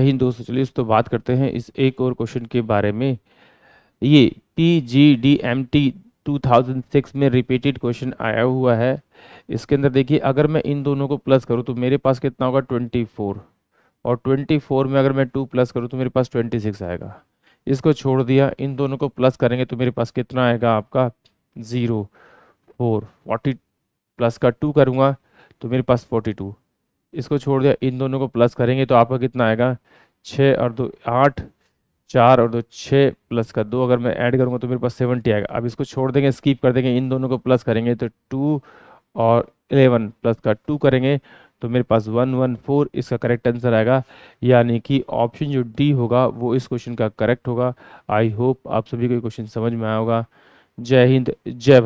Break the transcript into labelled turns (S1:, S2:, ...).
S1: यही दोस्तों चलिए तो बात करते हैं इस एक और क्वेश्चन के बारे में ये P G D M T two thousand six में रिपीटेड क्वेश्चन आया हुआ है इसके अंदर देखिए अगर मैं इन दोनों को प्लस करूँ तो मेरे पास कितना होगा ट्वेंटी फोर और ट्वेंटी फोर में अगर मैं टू प्लस करूँ तो मेरे पास ट्वेंटी सिक्स आएगा इसको छोड़ दिया इन दोनों को प्लस करेंगे तो मेरे पास कितना आएगा आपका ज़ीरो फोर फोर्टी प्लस का टू करूँगा तो मेरे पास फोर्टी टू इसको छोड़ दिया इन दोनों को प्लस करेंगे तो आपका कितना आएगा छः और दो आठ चार और दो छः प्लस का दो अगर मैं ऐड करूँगा तो मेरे पास सेवेंटी आएगा अब इसको छोड़ देंगे स्कीप कर देंगे इन दोनों को प्लस करेंगे तो टू और एलेवन प्लस का टू करेंगे तो मेरे पास वन वन फोर इसका करेक्ट आंसर आएगा यानी कि ऑप्शन जो डी होगा वो इस क्वेश्चन का करेक्ट होगा आई होप आप सभी को क्वेश्चन समझ में आया होगा जय हिंद जय